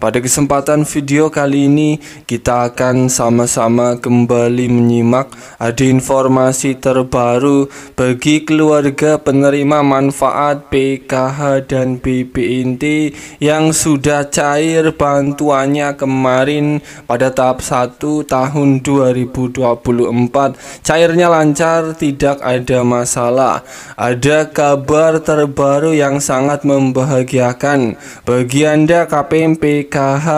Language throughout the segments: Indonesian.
Pada kesempatan video kali ini kita akan sama-sama kembali menyimak ada informasi terbaru bagi keluarga penerima manfaat PKH dan BPNT yang sudah cair bantuannya kemarin pada tahap 1 tahun 2024 cairnya lancar tidak ada masalah ada kabar terbaru yang sangat membahagiakan bagi anda KPMP PKH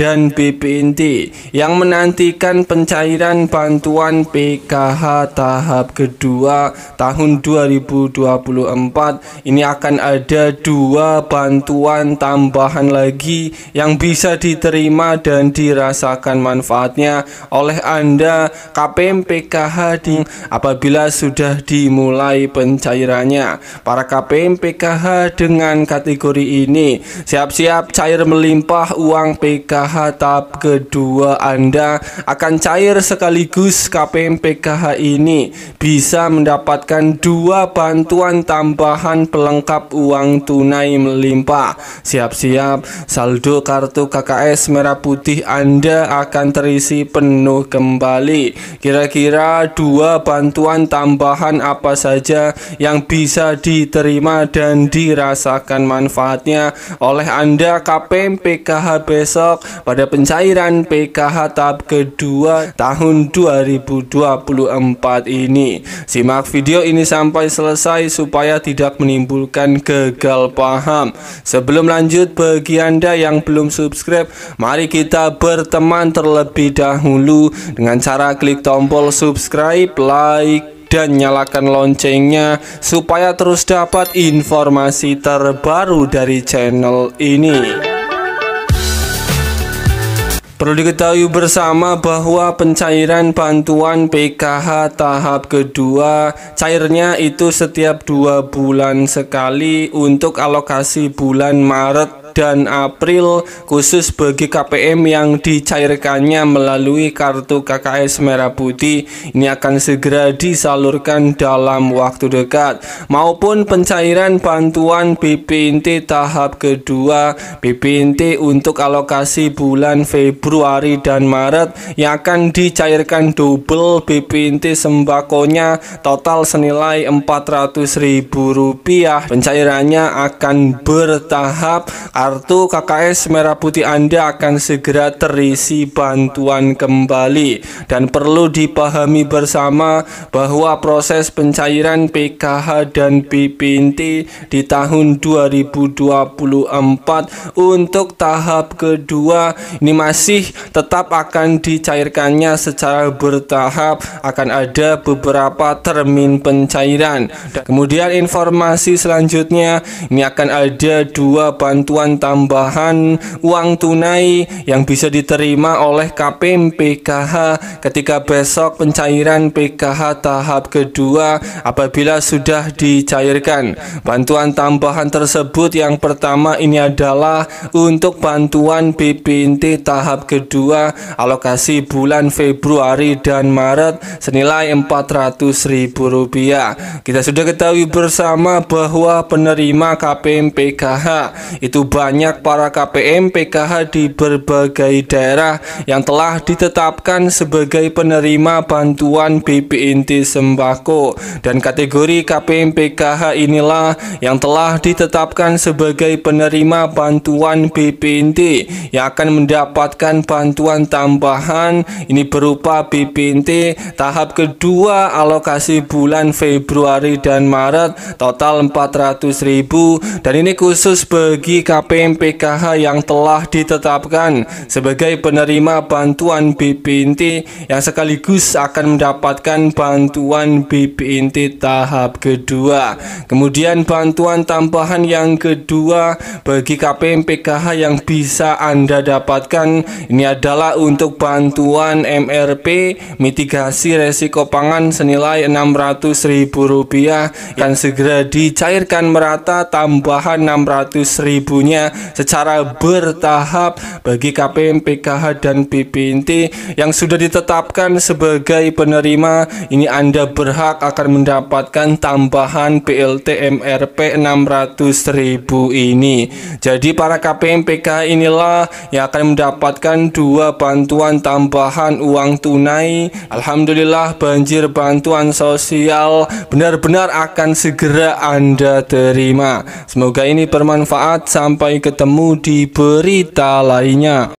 dan BPNT yang menantikan pencairan bantuan PKH tahap kedua tahun 2024 ini akan ada dua bantuan tambahan lagi yang bisa diterima dan dirasakan manfaatnya oleh Anda KPM PKH di apabila sudah dimulai pencairannya para KPM PKH dengan kategori ini siap-siap cair melimpah uang PKH tahap kedua Anda akan cair sekaligus KPM PKH ini bisa mendapatkan dua bantuan tambahan pelengkap uang tunai melimpah. Siap-siap saldo kartu KKS merah putih Anda akan terisi penuh kembali. Kira-kira dua bantuan tambahan apa saja yang bisa diterima dan dirasakan manfaatnya oleh Anda KPM PKH PKH besok pada pencairan PKH tahap kedua tahun 2024 ini. Simak video ini sampai selesai supaya tidak menimbulkan gagal paham. Sebelum lanjut bagi Anda yang belum subscribe, mari kita berteman terlebih dahulu dengan cara klik tombol subscribe, like, dan nyalakan loncengnya supaya terus dapat informasi terbaru dari channel ini. Perlu diketahui bersama bahwa pencairan bantuan PKH tahap kedua cairnya itu setiap dua bulan sekali untuk alokasi bulan Maret dan April khusus bagi KPM yang dicairkannya melalui kartu KKS Merah Putih ini akan segera disalurkan dalam waktu dekat maupun pencairan bantuan BPNT tahap kedua BPNT untuk alokasi bulan Februari dan Maret yang akan dicairkan double BPNT sembakonya total senilai Rp400.000 pencairannya akan bertahap Kartu KKS merah putih Anda akan segera terisi bantuan kembali dan perlu dipahami bersama bahwa proses pencairan PKH dan BPNT di tahun 2024 untuk tahap kedua ini masih tetap akan dicairkannya secara bertahap akan ada beberapa termin pencairan. Dan kemudian informasi selanjutnya ini akan ada dua bantuan bantuan tambahan uang tunai yang bisa diterima oleh KPM PKH ketika besok pencairan PKH tahap kedua apabila sudah dicairkan. Bantuan tambahan tersebut yang pertama ini adalah untuk bantuan BPNT tahap kedua alokasi bulan Februari dan Maret senilai Rp400.000. Kita sudah ketahui bersama bahwa penerima KPM PKH itu banyak banyak para KPM PKH di berbagai daerah yang telah ditetapkan sebagai penerima bantuan BPNT sembako dan kategori KPM PKH inilah yang telah ditetapkan sebagai penerima bantuan BPNT yang akan mendapatkan bantuan tambahan ini berupa BPNT tahap kedua alokasi bulan Februari dan Maret total 400.000 dan ini khusus bagi KPM PMPKH yang telah ditetapkan sebagai penerima bantuan BPNT yang sekaligus akan mendapatkan bantuan BPNT tahap kedua. Kemudian bantuan tambahan yang kedua bagi KPMPKH yang bisa Anda dapatkan ini adalah untuk bantuan MRP mitigasi resiko pangan senilai Rp600.000 yang segera dicairkan merata tambahan rp 600000 secara bertahap bagi KPM, PKH, dan PPNT yang sudah ditetapkan sebagai penerima ini Anda berhak akan mendapatkan tambahan PLT MRP 600.000 ini. Jadi para KPM, PKH inilah yang akan mendapatkan dua bantuan tambahan uang tunai. Alhamdulillah banjir bantuan sosial benar-benar akan segera Anda terima. Semoga ini bermanfaat sampai sampai ketemu di berita lainnya.